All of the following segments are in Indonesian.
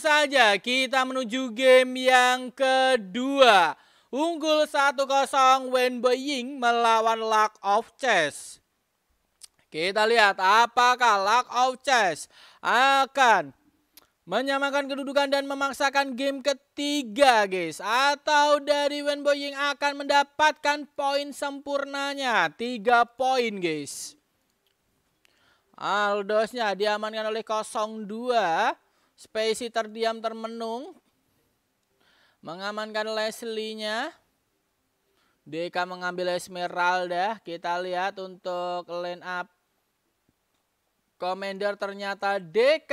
saja kita menuju game yang kedua. Unggul 1-0 Wen Ying melawan Luck of Chess. Kita lihat apakah Luck of Chess akan menyamakan kedudukan dan memaksakan game ketiga guys. Atau dari Wen Boying akan mendapatkan poin sempurnanya. tiga poin guys. Aldosnya diamankan oleh 02. Spacey terdiam termenung. Mengamankan Leslie-nya. DK mengambil Esmeralda. Kita lihat untuk line up. Commander ternyata DK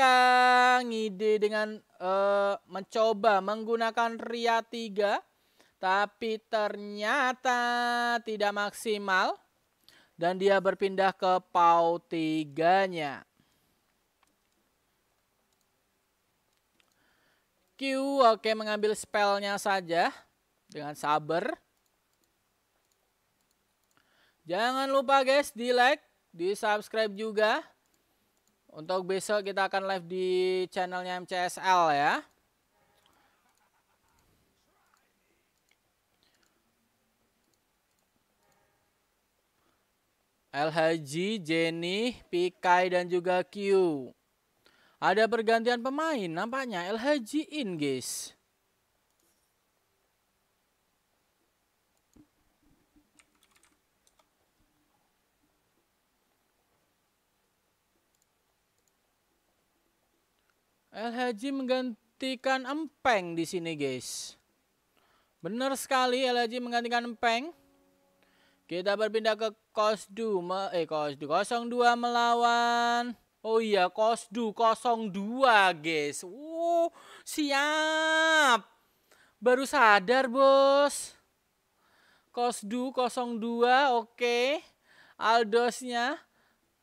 ngide dengan uh, mencoba menggunakan Ria 3. Tapi ternyata tidak maksimal. Dan dia berpindah ke Pau 3-nya. Q, oke mengambil spellnya saja dengan sabar. Jangan lupa guys di like, di subscribe juga. Untuk besok kita akan live di channelnya MCSL ya. LHG, Jenny, Pikai, dan juga Q. Ada pergantian pemain nampaknya El Haji in guys. El Haji menggantikan Empeng di sini guys. Benar sekali El Haji menggantikan Empeng. Kita berpindah ke Kosdu eh Kosdu 02 melawan Oh iya, Kosdu dua guys. Uh, siap. Baru sadar, Bos. Kosdu dua oke. Okay. Aldosnya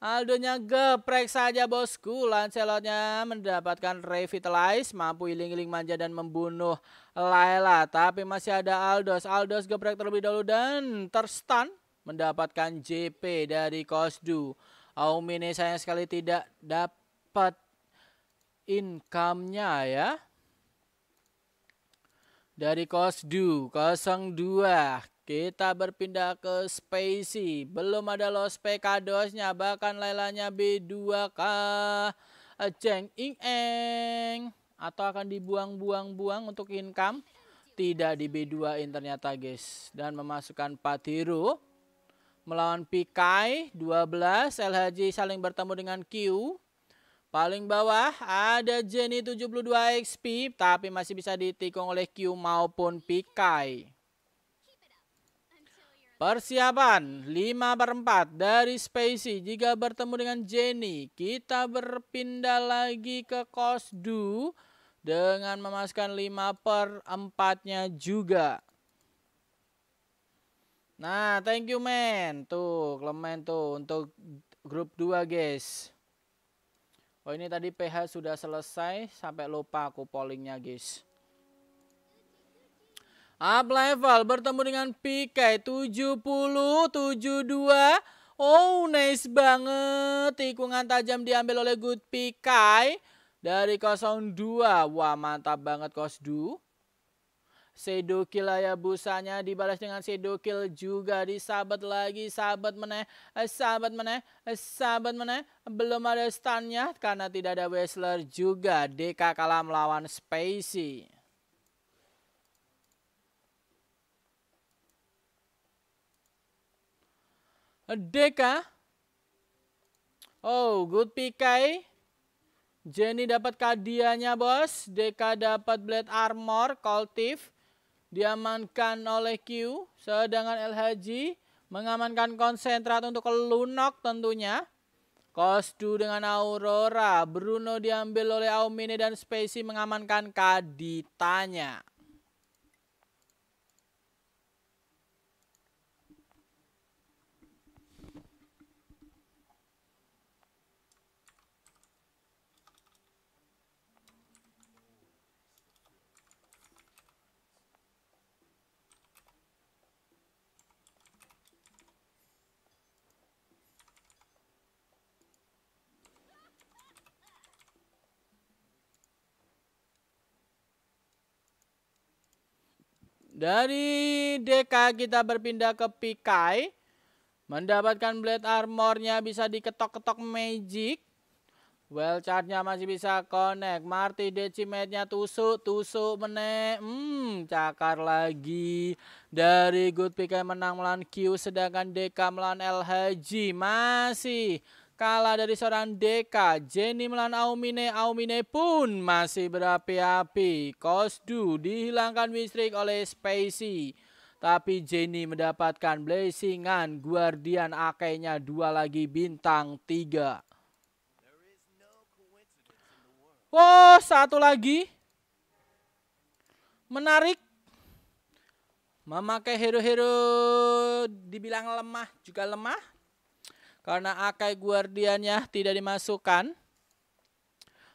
Aldonya geprek saja bosku Lancelotnya mendapatkan revitalize Mampu iling-iling manja dan membunuh Laila Tapi masih ada Aldos Aldos geprek terlebih dahulu dan terstun Mendapatkan JP dari Kosdu Aumine sayang sekali tidak dapat income-nya ya. Dari Kosdu 02 kita berpindah ke Spacey. Belum ada los PK-dosnya, bahkan lelanya B2K. Ceng Ing Eng. Atau akan dibuang-buang-buang untuk income. Tidak di B2 in ternyata guys. Dan memasukkan Patiru melawan Pikai 12 LHJ saling bertemu dengan Q paling bawah ada Jenny 72 XP tapi masih bisa ditikung oleh Q maupun Pikai Persiapan 5 per 4 dari Spacey jika bertemu dengan Jenny kita berpindah lagi ke Kosdu dengan memasukkan 5 per 4 nya juga Nah, thank you man, Tuh, Clement tuh untuk grup 2, guys. Oh, ini tadi PH sudah selesai sampai lupa aku pollingnya, guys. Up level bertemu dengan PK 70 72. Oh, nice banget. Tikungan tajam diambil oleh Good PK dari 02. Wah, mantap banget Kosdu sedokil ya busanya dibalas dengan sedokil juga disabat lagi sahabat meneh eh, sahabat meneh eh, sahabat meneh belum ada stunnya karena tidak ada wesler juga DK kalah melawan Spacey Dk. Oh, good pikai. Eh? Jenny dapat kadianya, bos. Dk dapat blade armor, cultive diamankan oleh Q, sedangkan LHG mengamankan konsentrat untuk Lunok tentunya. Kostu dengan Aurora, Bruno diambil oleh Aumine dan Spacey mengamankan Kaditanya. Dari DK kita berpindah ke Pikai. Mendapatkan blade armornya bisa diketok-ketok magic. Well charge-nya masih bisa connect. Marty decimate-nya tusuk, tusuk menek, Hmm, cakar lagi. Dari Good Pikai menang melawan Q sedangkan DK melawan LHG masih kalah dari seorang Deka. Jenny melawan Aumine. Aumine pun masih berapi-api. Kosdu dihilangkan listrik oleh Spacey. Tapi Jenny mendapatkan blessingan Guardian akenya dua lagi bintang tiga. Oh, satu lagi. Menarik. Memakai hero-hero dibilang lemah juga lemah. Karena Akai Guardiannya tidak dimasukkan.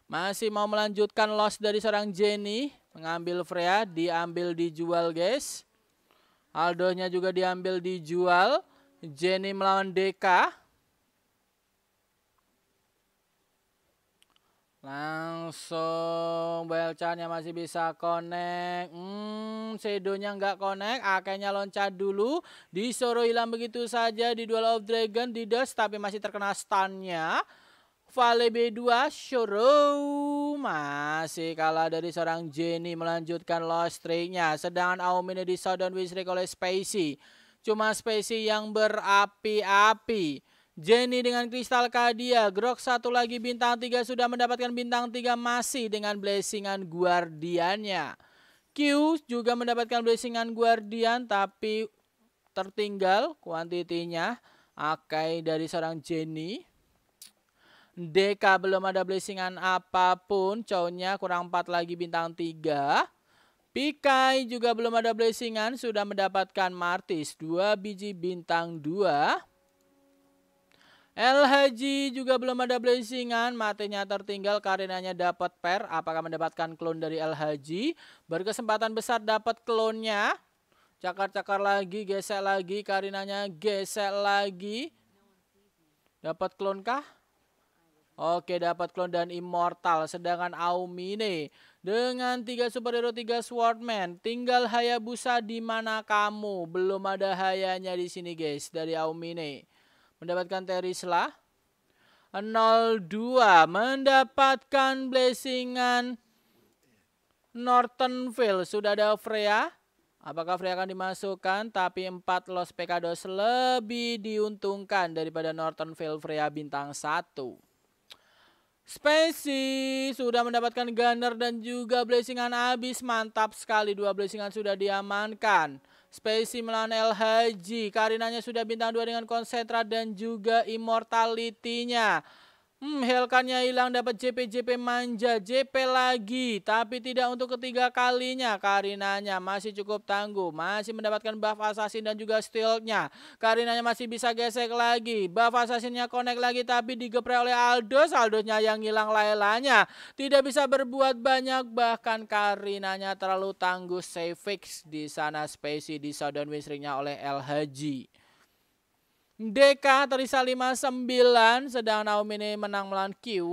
Masih mau melanjutkan loss dari seorang Jenny. Mengambil Freya, diambil dijual guys. Aldonya juga diambil dijual. Jenny melawan Deka. Langsung Belcan masih bisa connect. Hmm, Sedonya nggak connect. Akhirnya loncat dulu. Disuruh hilang begitu saja di Duel of Dragon. Di Dust tapi masih terkena stunnya. Vale B2 Shoro masih kalah dari seorang Jenny melanjutkan lost streaknya. Sedangkan Aumine di Southern win streak oleh Spacey. Cuma Spacey yang berapi-api. Jenny dengan Kristal Kadia. Grok satu lagi bintang tiga sudah mendapatkan bintang tiga masih dengan blessingan guardiannya. Q juga mendapatkan blessingan guardian tapi tertinggal kuantitinya. Akai dari seorang Jenny. Dk belum ada blessingan apapun. Cownya kurang empat lagi bintang tiga, Pikai juga belum ada blessingan, sudah mendapatkan Martis dua biji bintang dua. El juga belum ada blessingan matinya tertinggal karenanya dapat pair. Apakah mendapatkan klon dari El Berkesempatan besar dapat klonnya. Cakar-cakar lagi, gesek lagi, karenanya gesek lagi. Dapat klon kah? Oke, dapat klon dan immortal. Sedangkan Aumine dengan tiga superhero, tiga swordman, tinggal Hayabusa di mana kamu? Belum ada hayanya di sini, guys, dari Aumine mendapatkan teori selah. 02 mendapatkan blessingan Nortonville. Sudah ada Freya. Apakah Freya akan dimasukkan? Tapi 4 Los Pecados lebih diuntungkan daripada Nortonville Freya bintang 1. Spacey sudah mendapatkan Gunner dan juga Blessingan habis. Mantap sekali dua Blessingan sudah diamankan. Spesi melawan El Haji. Karinanya sudah bintang dua dengan konsentrat dan juga immortality-nya. Hmm, helkannya hilang dapat JP-JP manja, JP lagi, tapi tidak untuk ketiga kalinya. Karinanya masih cukup tangguh, masih mendapatkan buff assassin dan juga steelnya. Karinanya masih bisa gesek lagi, buff assassinnya connect lagi tapi digepre oleh Aldo. Aldosnya yang hilang lelanya, tidak bisa berbuat banyak bahkan Karinanya terlalu tangguh save fix di sana Spacey di Southern Wisringnya oleh LHG. DK tersisa 59 sedang Aumine menang melawan Q.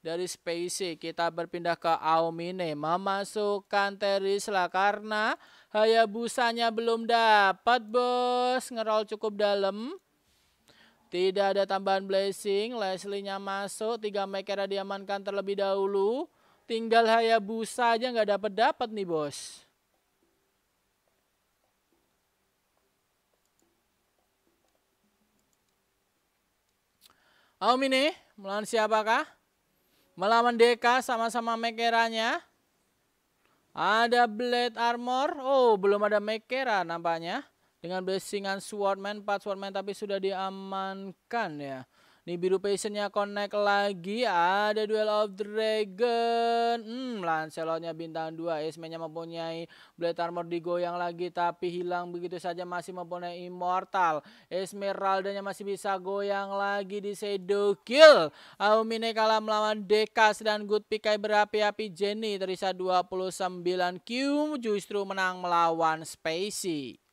Dari Spacey kita berpindah ke Aomine memasukkan teris lah karena Hayabusanya belum dapat bos. Ngerol cukup dalam. Tidak ada tambahan blessing. Leslie-nya masuk. Tiga Mekera diamankan terlebih dahulu. Tinggal Hayabusa aja nggak dapat dapat nih bos. Om ini melawan siapakah? Melawan Deka sama-sama Mekeranya. Ada Blade Armor. Oh, belum ada Mekera nampaknya. Dengan blessingan Swordman, 4 Swordman tapi sudah diamankan ya. Ini biru passionnya connect lagi. Ada Duel of Dragon. Hmm, Lancelotnya bintang 2. Ismenya mempunyai Blade Armor digoyang lagi. Tapi hilang begitu saja masih mempunyai Immortal. Esmeraldanya masih bisa goyang lagi di Shadow Kill. Aumine kalah melawan Dekas dan Good Pikai berapi-api Jenny. Terisa 29 Q justru menang melawan Spacey.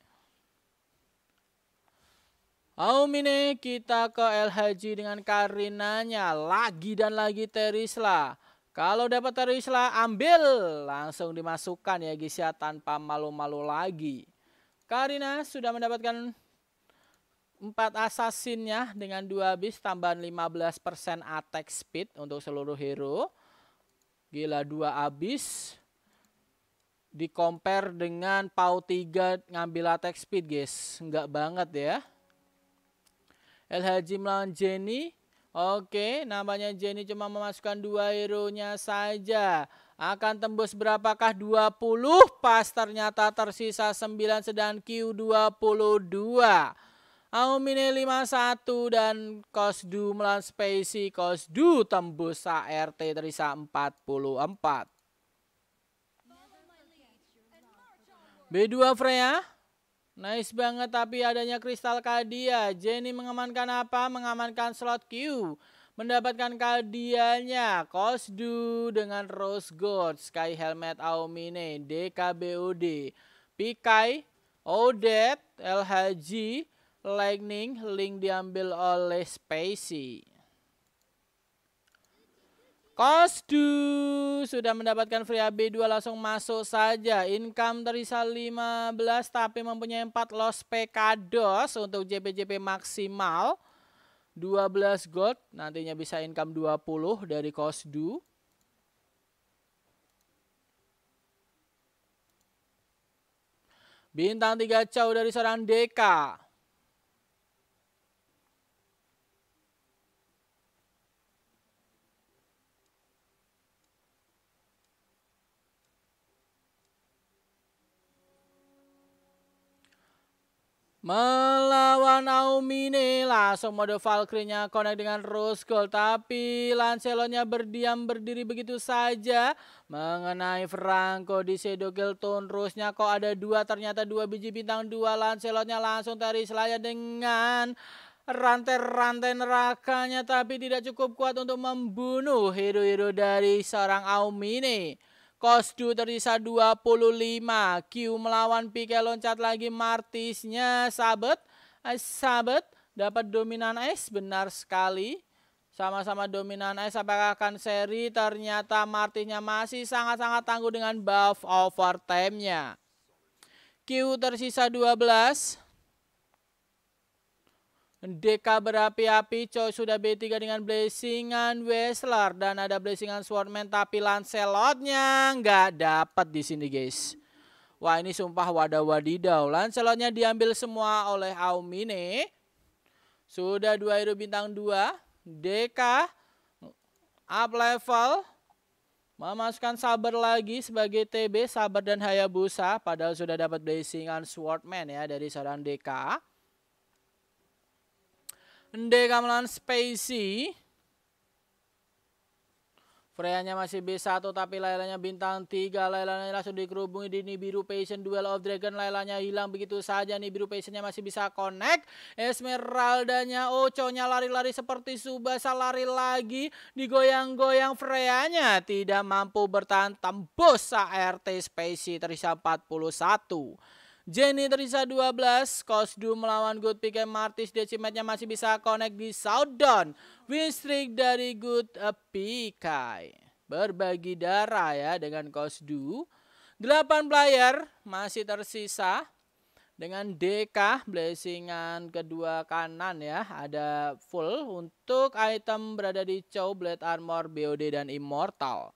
Aumine kita ke LHG dengan karinanya lagi dan lagi Terisla. Kalau dapat Terisla ambil langsung dimasukkan ya guys ya tanpa malu-malu lagi. Karina sudah mendapatkan empat assassinnya dengan dua bis tambahan 15% attack speed untuk seluruh hero. Gila dua abis di dengan PAU tiga ngambil attack speed guys. Enggak banget ya. El Haji melawan Jenny. Oke, namanya Jenny cuma memasukkan dua hero-nya saja. Akan tembus berapakah 20? Pas ternyata tersisa 9 sedang Q22. Aumine 51 dan Kosdu melawan Spacey. Kosdu tembus ART tersisa 44. B2 Freya. Nice banget tapi adanya kristal Kadia. Jenny mengamankan apa? Mengamankan slot Q. Mendapatkan kadianya Kosdu dengan Rose gold Sky Helmet Aumine, DKBOD, Pikai, Odette. LHG, Lightning, Link diambil oleh Spacey. Kostu sudah mendapatkan free AB2 langsung masuk saja. Income terisa 15 tapi mempunyai 4 loss DOS untuk JPJP maksimal 12 gold. Nantinya bisa income 20 dari Kostu. Bintang 3 cow dari seorang DK. Melawan Aumine langsung mode Valkyrie-nya connect dengan Rose Gold. Tapi Lancelot-nya berdiam berdiri begitu saja. Mengenai Franco di Shadow Gelton Rose-nya kok ada dua ternyata dua biji bintang dua. Lancelotnya langsung dari selaya dengan rantai-rantai nerakanya. Tapi tidak cukup kuat untuk membunuh hero-hero dari seorang Aumine. 2 tersisa 25. Q melawan PK loncat lagi Martisnya Sabet. Eh, Sabet dapat dominan S benar sekali. Sama-sama dominan S apakah akan seri ternyata Martisnya masih sangat-sangat tangguh dengan buff overtime-nya. Q tersisa 12. Deka berapi-api, Choi sudah B3 dengan blessingan Wesler dan ada blessingan Swordman tapi Lancelotnya nggak dapat di sini guys. Wah ini sumpah wadah wadidau. Lancelotnya diambil semua oleh Aumine. Sudah dua hero bintang 2. Deka up level. Memasukkan sabar lagi sebagai TB, Sabar dan Hayabusa. Padahal sudah dapat blessingan Swordman ya dari seorang Deka. D gamelan Spacey. Freanya masih B1 tapi Lailanya bintang 3. Lailanya langsung dikerubungi di Nibiru Passion Duel of Dragon. Lailanya hilang begitu saja. Nibiru Passionnya masih bisa connect. Esmeraldanya Oconya lari-lari seperti Subasa lari lagi. Digoyang-goyang Freanya tidak mampu bertahan tembus ART Spacey tersisa 41. Jenny tersisa 12. Kosdu melawan Good Pick Martis. Decimatnya masih bisa connect di Southdown. Win streak dari Good Pikai. Berbagi darah ya dengan Kosdu. 8 player masih tersisa. Dengan DK blessingan kedua kanan ya. Ada full untuk item berada di Chow, Blade Armor, BOD, dan Immortal.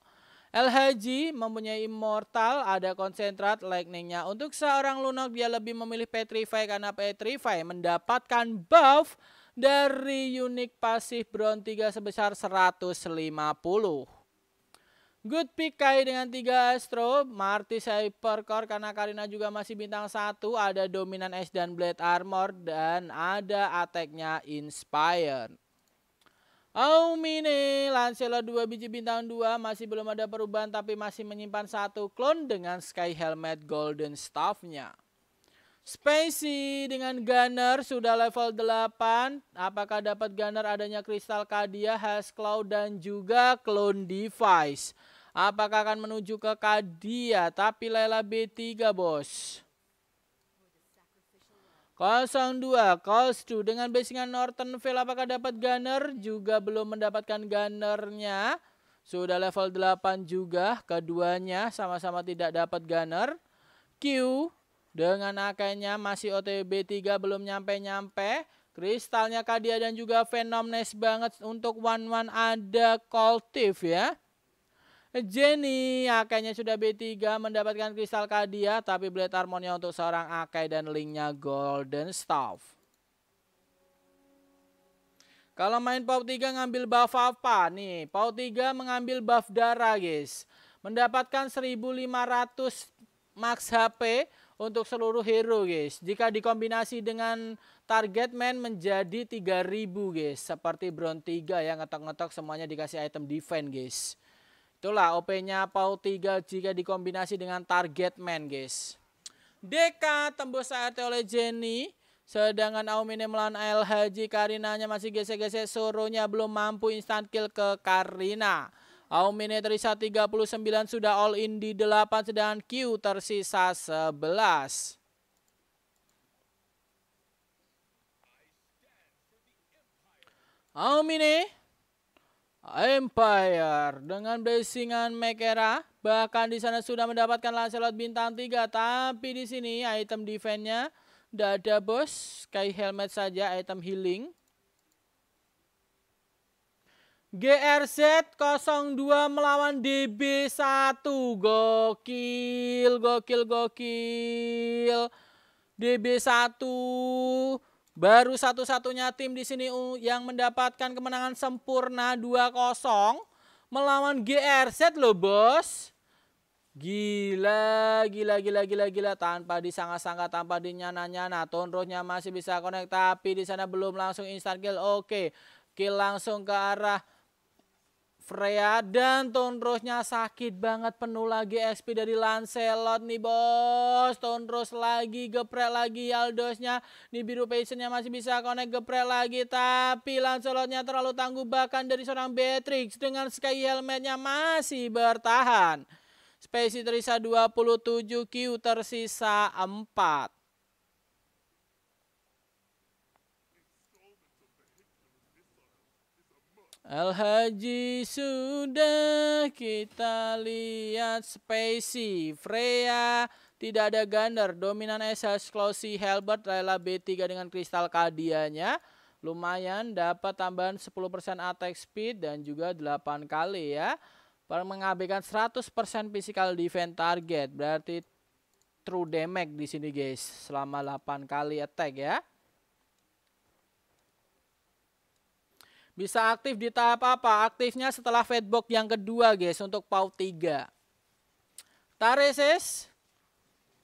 LHG mempunyai immortal, ada konsentrat lightningnya. Untuk seorang Lunok dia lebih memilih Petrify karena Petrify mendapatkan buff dari unik pasif Brown 3 sebesar 150. Good pick Kai dengan 3 Astro, Marty Hypercore karena Karina juga masih bintang satu, ada dominan Ace dan Blade Armor, dan ada attack-nya Inspired. Aumine Lancelo 2 biji bintang 2 masih belum ada perubahan tapi masih menyimpan satu klon dengan Sky Helmet Golden Staffnya. Spacey dengan Gunner sudah level 8. Apakah dapat Gunner adanya kristal Kadia, Has Cloud dan juga clone device? Apakah akan menuju ke Kadia tapi Layla B3 bos? 02 Kostu dengan basingan Norton Vale apakah dapat gunner? Juga belum mendapatkan gunnernya. Sudah level 8 juga keduanya sama-sama tidak dapat gunner. Q dengan akhirnya masih OTB 3 belum nyampe-nyampe. Kristalnya Kadia dan juga nice banget untuk one one ada Coltif ya. Jenny, akainya sudah B3 mendapatkan kristal kadia tapi blade harmonia untuk seorang akai dan linknya golden staff. Kalau main pau 3 ngambil buff apa? Nih, pau 3 mengambil buff darah guys. Mendapatkan 1500 max HP untuk seluruh hero guys. Jika dikombinasi dengan target man menjadi 3000 guys. Seperti Bron 3 yang ngetok-ngetok semuanya dikasih item defense guys. Itulah OP-nya Pau 3 jika dikombinasi dengan target man guys. Dk tembus saat oleh Jenny. Sedangkan Aumine melawan LHG. Karinanya masih gesek-gesek. Soronya belum mampu instant kill ke Karina. Aumine terisa 39 sudah all in di 8. Sedangkan Q tersisa 11. Aumine Empire dengan blessingan Mekera bahkan di sana sudah mendapatkan Lancelot bintang 3 tapi di sini item defense-nya tidak ada bos kayak helmet saja item healing GRZ 02 melawan DB1 gokil gokil gokil DB1 Baru satu-satunya tim di sini yang mendapatkan kemenangan sempurna 2-0 melawan GRZ loh bos. Gila, gila, gila, gila, gila. Tanpa disangka-sangka, tanpa dinyana-nyana. Tonrohnya masih bisa connect, tapi di sana belum langsung instant kill. Oke, kill langsung ke arah Freya dan tonrosnya sakit banget penuh lagi SP dari Lancelot nih bos. tonros lagi geprek lagi Aldosnya. Nih biru patientnya masih bisa connect geprek lagi tapi Lancelotnya terlalu tangguh bahkan dari seorang Beatrix dengan Sky Helmetnya masih bertahan. puluh 27 Q tersisa 4. Al-Haji sudah kita lihat Spacey, Freya, tidak ada Gander, dominan SS Closey, Helbert, Rela B3 dengan kristal kadianya. Lumayan dapat tambahan 10% attack speed dan juga 8 kali ya. per Mengabaikan 100% physical defense target, berarti true damage di sini guys selama 8 kali attack ya. Bisa aktif di tahap apa? Aktifnya setelah feedback yang kedua guys untuk PAU 3. Tareses.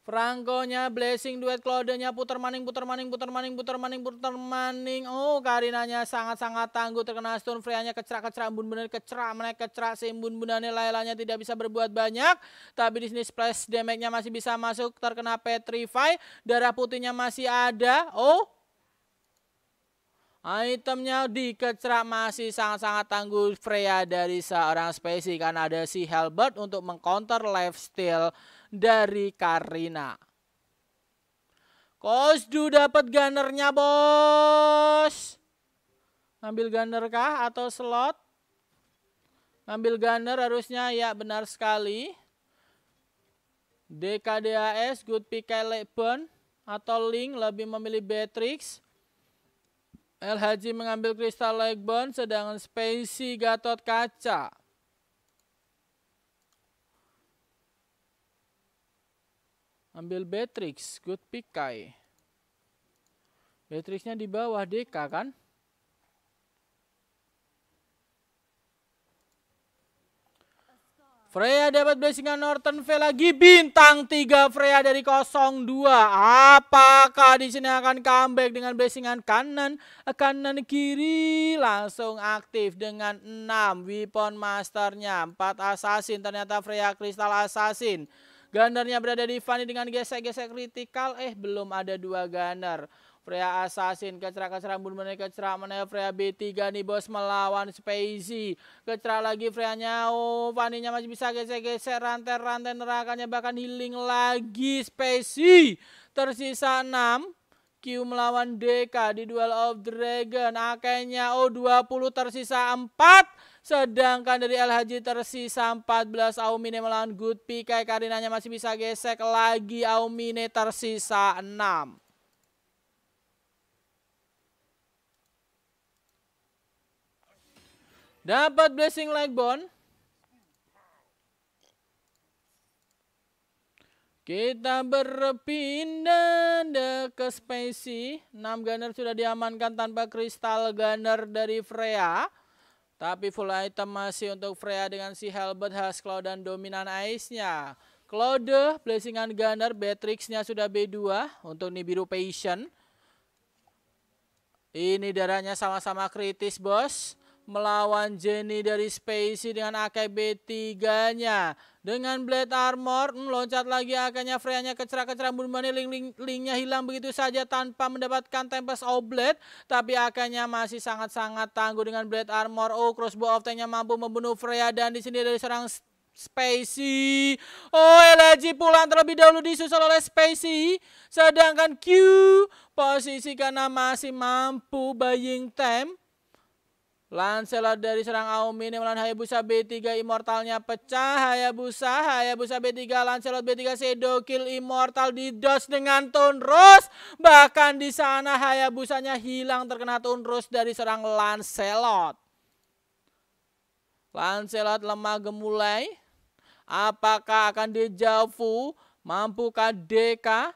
franco Blessing, duet Claude-nya, putar maning, putar maning, putar maning, putar maning, putar maning. Oh, Karinanya sangat-sangat tangguh, terkena stun, Freya-nya kecerak-kecerak, bun bener kecerak, mereka kecerak, simbun bunane, Lailanya tidak bisa berbuat banyak. Tapi di sini splash damage-nya masih bisa masuk, terkena petrify, darah putihnya masih ada. Oh, Itemnya dikecerak masih sangat-sangat tangguh Freya dari seorang spesies karena ada si Helbert untuk mengcounter lifestyle dari Karina. Kosdu dapat gunnernya bos. Ngambil gunner kah atau slot? Ngambil gunner harusnya ya benar sekali. DKDAS good pick late atau link lebih memilih Beatrix. El Haji mengambil kristal Legbon, sedangkan Spacey Gatot Kaca. Ambil Beatrix, good pick Kai. Beatrixnya di bawah DK kan? Freya dapat blastingan Norton V lagi bintang 3 Freya dari 02. Apakah di sini akan comeback dengan blessingan kanan, eh, kanan kiri langsung aktif dengan 6 weapon masternya, 4 assassin ternyata Freya kristal assassin. Gandarnya berada di Fanny dengan gesek-gesek kritikal eh belum ada dua gander. Freya Assassin kecerah kecerah bun mereka kecerah mana Freya B3 nih bos melawan Spacey kecerah lagi Freya oh paninya masih bisa gesek geser rantai-rantai nerakanya bahkan healing lagi Spacey tersisa enam, Q melawan DK di Duel of Dragon akhirnya O20 tersisa 4 Sedangkan dari LHJ tersisa 14 Aumine melawan Good PK Karinanya masih bisa gesek lagi Aumine tersisa 6 Dapat blessing like bone. Kita berpindah ke Spacey. 6 gunner sudah diamankan tanpa kristal gunner dari Freya. Tapi full item masih untuk Freya dengan si Helbert, Hasklow, dan dominan Ice-nya. Claude, Blessingan Gunner, Beatrix-nya sudah B2 untuk Nibiru Patient. Ini darahnya sama-sama kritis, bos melawan Jenny dari Spacey dengan AKB 3-nya. Dengan Blade Armor, hmm, loncat lagi akhirnya Freya-nya kecerah-kecerah bunuh mani link link linknya hilang begitu saja tanpa mendapatkan Tempest Oblet. Tapi akhirnya masih sangat-sangat tangguh dengan Blade Armor. Oh, crossbow of nya mampu membunuh Freya dan di sini dari seorang Spacey. Oh, LG pulang terlebih dahulu disusul oleh Spacey. Sedangkan Q posisi karena masih mampu buying time Lancelot dari serang Aum ini melawan Hayabusa B3 Immortalnya pecah Hayabusa Hayabusa B3 Lancelot B3 Sedo kill Immortal di dos dengan Tunrus Bahkan di sana Hayabusanya hilang terkena Tunrus dari serang Lancelot Lancelot lemah gemulai Apakah akan dejavu Mampukah DK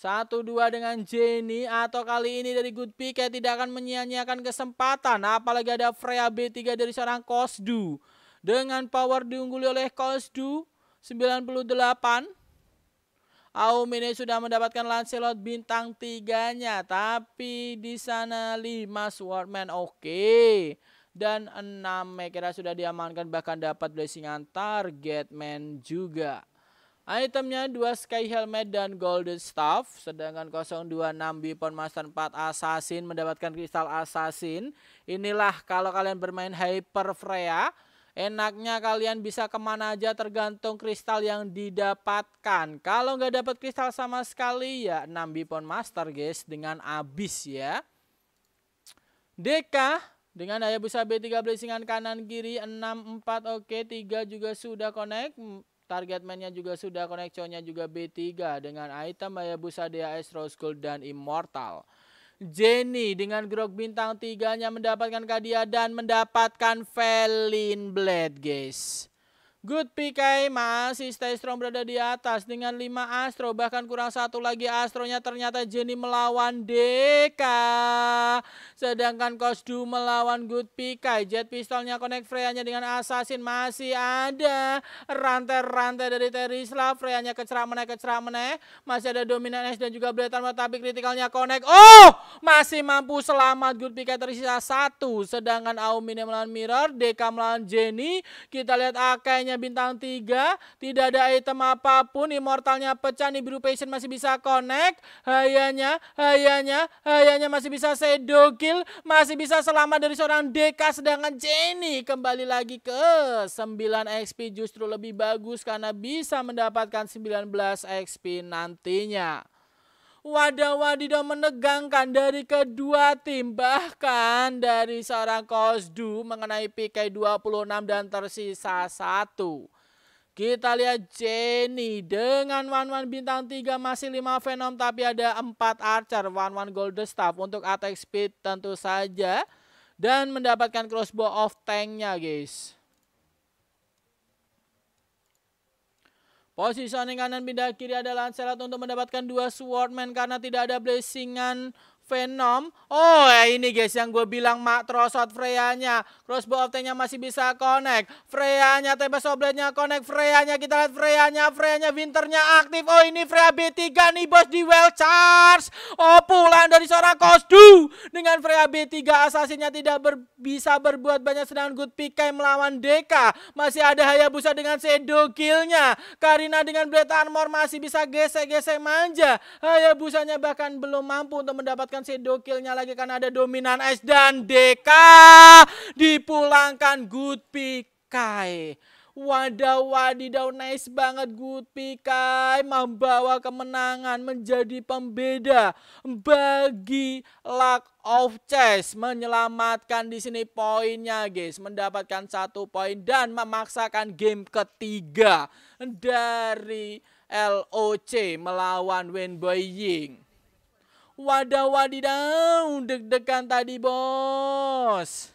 satu dua dengan Jenny atau kali ini dari Good Pick ya tidak akan menyia-nyiakan kesempatan. Apalagi ada Freya B3 dari seorang Kosdu. Dengan power diungguli oleh Kosdu 98. Aumine ini sudah mendapatkan Lancelot bintang tiganya, tapi di sana lima Swordman oke. Okay. Dan enam Mekera sudah diamankan bahkan dapat blessing target man juga. Itemnya 2 Sky Helmet dan Golden Staff. Sedangkan 026 Bipon Master 4 Assassin mendapatkan kristal Assassin. Inilah kalau kalian bermain Hyper Freya. Enaknya kalian bisa kemana aja tergantung kristal yang didapatkan. Kalau nggak dapat kristal sama sekali ya 6 Bipon Master guys dengan abis ya. Deka dengan Hayabusa B3 belisingan kanan kiri 6 4 oke okay, 3 juga sudah connect Target mainnya juga sudah, koneksinya juga B3 dengan item Hayabusa DAS Rose Gold dan Immortal. Jenny dengan grok bintang tiganya mendapatkan Kadia dan mendapatkan Felin Blade guys. Good PK eh. masih stay strong berada di atas dengan 5 Astro. Bahkan kurang satu lagi Astronya ternyata Jenny melawan DK. Sedangkan Kosdu melawan Good PK. Eh. Jet pistolnya connect Freya-nya dengan Assassin. Masih ada rantai-rantai dari Terisla. Freya-nya kecerah meneh, kecerah meneh. Masih ada Dominan S dan juga Bletan. Tapi kritikalnya connect. Oh! Masih mampu selamat. Good PK eh, tersisa satu. Sedangkan Aumine melawan Mirror. DK melawan Jenny. Kita lihat AK-nya hanya bintang 3. Tidak ada item apapun. Immortalnya pecah. Nih biru patient masih bisa connect. Hayanya, hayanya, hayanya masih bisa shadow kill. Masih bisa selamat dari seorang DK. Sedangkan Jenny kembali lagi ke 9 XP. Justru lebih bagus karena bisa mendapatkan 19 XP nantinya. Wadah-wadidah menegangkan dari kedua tim. Bahkan dari seorang Kosdu mengenai PK 26 dan tersisa satu. Kita lihat Jenny dengan Wan bintang 3 masih 5 Venom tapi ada 4 Archer. Wan Gold Staff untuk attack speed tentu saja. Dan mendapatkan crossbow of tanknya guys. Positioning kanan pindah kiri adalah Lancelot untuk mendapatkan dua swordman karena tidak ada blessingan Venom. Oh, eh, ini guys yang gue bilang mak trosot Freya-nya. Crossbow of nya masih bisa connect. freanya Tempest Oblade-nya connect. Freya-nya, kita lihat freanya, freanya Winternya aktif. Oh, ini Freya B3 nih bos di well charge. Oh, pulang dari seorang Kostu. Dengan Freya B3, asasinya tidak ber bisa berbuat banyak sedangkan Good Pikay melawan Deka. Masih ada Hayabusa dengan Shadow Kill-nya. Karina dengan Blade Armor masih bisa gesek-gesek manja. Hayabusanya bahkan belum mampu untuk mendapatkan Kemudian si dokilnya lagi karena ada dominan S dan DK dipulangkan good pikai. Wadah wadidaw nice banget Good Pikai membawa kemenangan menjadi pembeda bagi luck of chess menyelamatkan di sini poinnya guys mendapatkan satu poin dan memaksakan game ketiga dari LOC melawan Wen Boying. Wadah wadidaw, deg-degan tadi bos.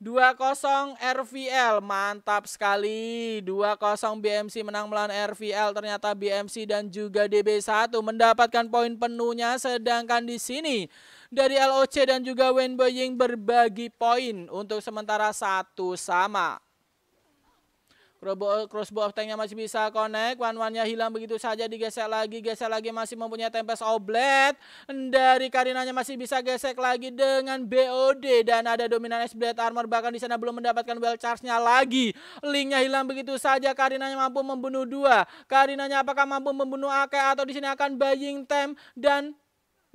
2-0 RVL, mantap sekali. 2-0 BMC menang melawan RVL. Ternyata BMC dan juga DB1 mendapatkan poin penuhnya. Sedangkan di sini dari LOC dan juga Wenboying berbagi poin. Untuk sementara satu sama. Crossbow of tanknya masih bisa connect. one nya hilang begitu saja. Digesek lagi. Gesek lagi masih mempunyai tempest oblet. Dari Karinanya masih bisa gesek lagi dengan BOD. Dan ada dominan S-Blade Armor. Bahkan di sana belum mendapatkan well charge-nya lagi. Linknya hilang begitu saja. Karinanya mampu membunuh dua. Karinanya apakah mampu membunuh Ake atau di sini akan buying time dan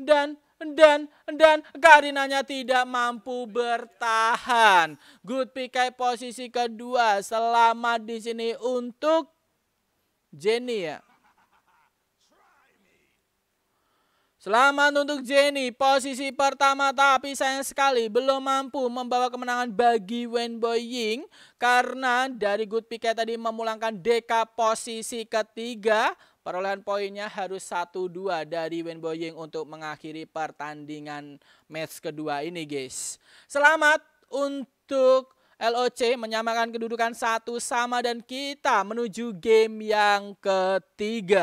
dan dan dan Karinanya tidak mampu bertahan. Good PK posisi kedua selama di sini untuk Jenny ya. Selamat untuk Jenny, posisi pertama tapi sayang sekali belum mampu membawa kemenangan bagi Wen Boying karena dari Good Piket tadi memulangkan DK posisi ketiga Perolehan poinnya harus 1-2 dari Wen Boying untuk mengakhiri pertandingan match kedua ini guys. Selamat untuk LOC menyamakan kedudukan satu sama dan kita menuju game yang ketiga.